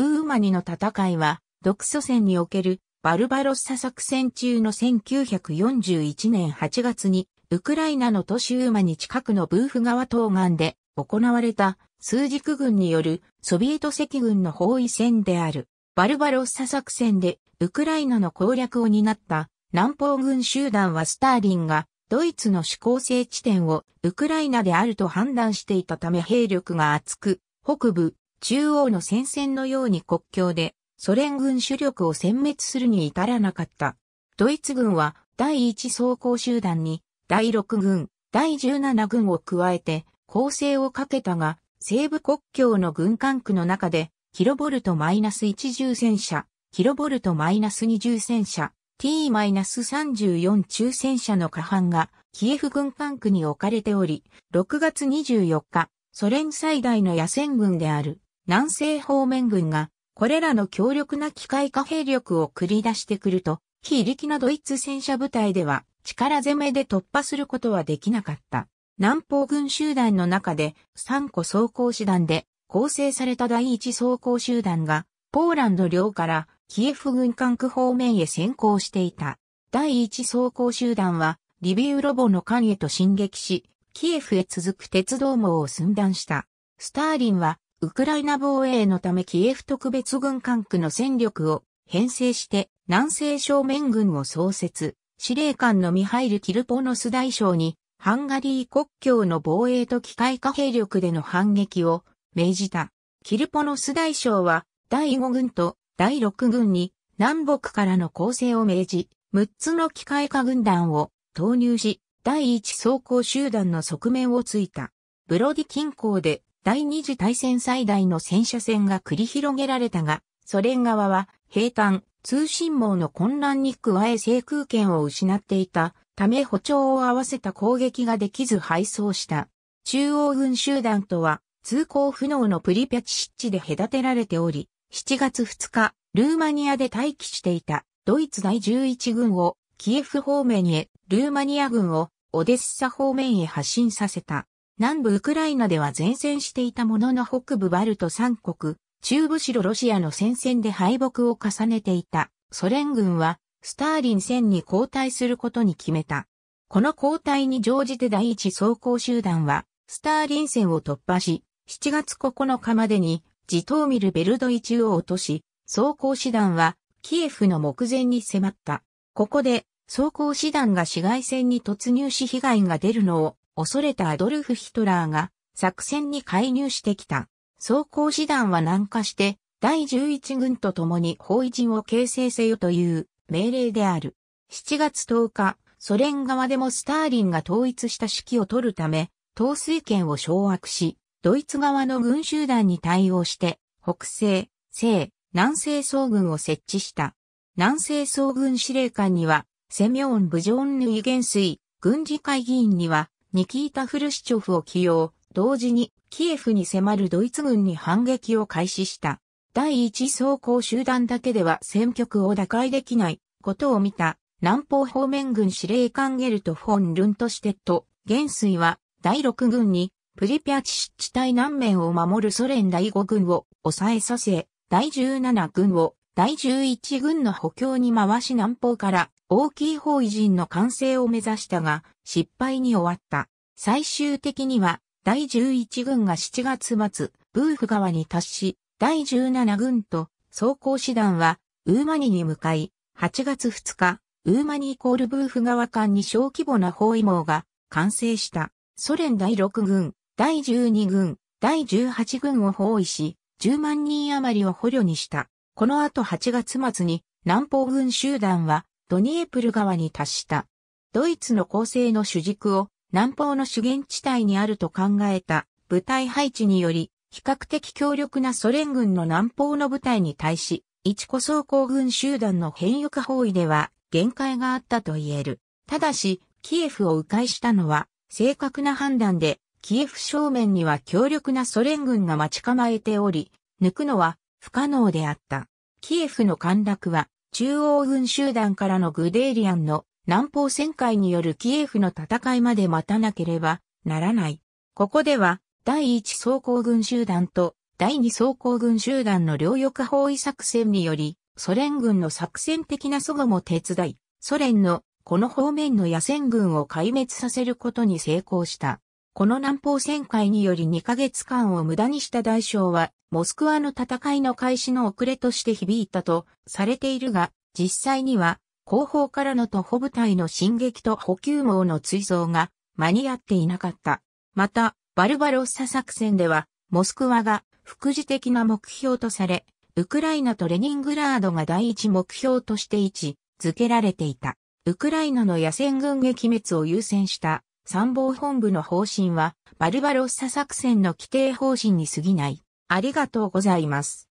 ウーマニの戦いは、独ソ戦におけるバルバロッサ作戦中の1941年8月に、ウクライナの都市ウーマニ近くのブーフ川東岸で行われた数軸軍によるソビエト赤軍の包囲戦である。バルバロッサ作戦でウクライナの攻略を担った南方軍集団はスターリンがドイツの指向性地点をウクライナであると判断していたため兵力が厚く、北部、中央の戦線のように国境でソ連軍主力を殲滅するに至らなかった。ドイツ軍は第1装甲集団に第6軍、第17軍を加えて攻勢をかけたが、西部国境の軍管区の中で、キロボルト -1 重戦車、キロボルト -2 重戦車、T-34 中戦車の下半が、キエフ軍管区に置かれており、6月24日、ソ連最大の野戦軍である、南西方面軍が、これらの強力な機械化兵力を繰り出してくると、非力なドイツ戦車部隊では、力攻めで突破することはできなかった。南方軍集団の中で、3個装甲師団で、構成された第1装甲集団が、ポーランド領からキエフ軍管区方面へ先行していた。第1装甲集団は、リビウロボの艦へと進撃し、キエフへ続く鉄道網を寸断した。スターリンは、ウクライナ防衛のためキエフ特別軍管区の戦力を編成して南西正面軍を創設、司令官のミハイル・キルポノス大将にハンガリー国境の防衛と機械化兵力での反撃を命じた。キルポノス大将は第5軍と第6軍に南北からの攻勢を命じ、6つの機械化軍団を投入し、第1装甲集団の側面をついた。ブロディ近郊で第二次大戦最大の戦車戦が繰り広げられたが、ソ連側は平坦、通信網の混乱に加え制空権を失っていたため歩調を合わせた攻撃ができず敗走した。中央軍集団とは通行不能のプリピャチ湿地で隔てられており、7月2日、ルーマニアで待機していたドイツ第11軍をキエフ方面へ、ルーマニア軍をオデッサ方面へ発進させた。南部ウクライナでは前線していたものの北部バルト三国、中部白ロシアの戦線で敗北を重ねていたソ連軍はスターリン戦に交代することに決めた。この交代に乗じて第一装甲集団はスターリン戦を突破し、7月9日までに自ーミルベルドイ中を落とし、装甲師団はキエフの目前に迫った。ここで装甲師団が市街戦に突入し被害が出るのを恐れたアドルフ・ヒトラーが作戦に介入してきた。装甲師団は南下して、第11軍と共に包囲陣を形成せよという命令である。7月10日、ソ連側でもスターリンが統一した指揮を取るため、統帥権を掌握し、ドイツ側の軍集団に対応して、北西、西、南西総軍を設置した。南西総軍司令官には、セミオーン・ブジョンヌイ元帥、軍事会議員には、ニキータ・フルシチョフを起用、同時にキエフに迫るドイツ軍に反撃を開始した。第一装甲集団だけでは戦局を打開できないことを見た南方方面軍司令官ゲルト・フォン・ルントシテット、元帥は第6軍にプリピャチ湿地帯南面を守るソ連第5軍を抑えさせ、第17軍を第11軍の補強に回し南方から大きい方偉人の完成を目指したが、失敗に終わった。最終的には、第11軍が7月末、ブーフ川に達し、第17軍と装甲師団は、ウーマニに向かい、8月2日、ウーマニイコールブーフ川間に小規模な包囲網が完成した。ソ連第6軍、第12軍、第18軍を包囲し、10万人余りを捕虜にした。この後8月末に南方軍集団はドニエプル川に達した。ドイツの構成の主軸を南方の主原地帯にあると考えた部隊配置により、比較的強力なソ連軍の南方の部隊に対し、一個装甲軍集団の変翼包囲では限界があったと言える。ただし、キエフを迂回したのは正確な判断で、キエフ正面には強力なソ連軍が待ち構えており、抜くのは不可能であった。キエフの陥落は中央軍集団からのグデーリアンの南方旋回によるキエフの戦いまで待たなければならない。ここでは、第1装甲軍集団と第2装甲軍集団の両翼包囲作戦により、ソ連軍の作戦的な祖母も手伝い、ソ連のこの方面の野戦軍を壊滅させることに成功した。この南方戦会により2ヶ月間を無駄にした大将は、モスクワの戦いの開始の遅れとして響いたとされているが、実際には、後方からの徒歩部隊の進撃と補給網の追走が間に合っていなかった。また、バルバロッサ作戦では、モスクワが副次的な目標とされ、ウクライナとレニングラードが第一目標として位置付けられていた。ウクライナの野戦軍撃滅を優先した参謀本部の方針は、バルバロッサ作戦の規定方針に過ぎない。ありがとうございます。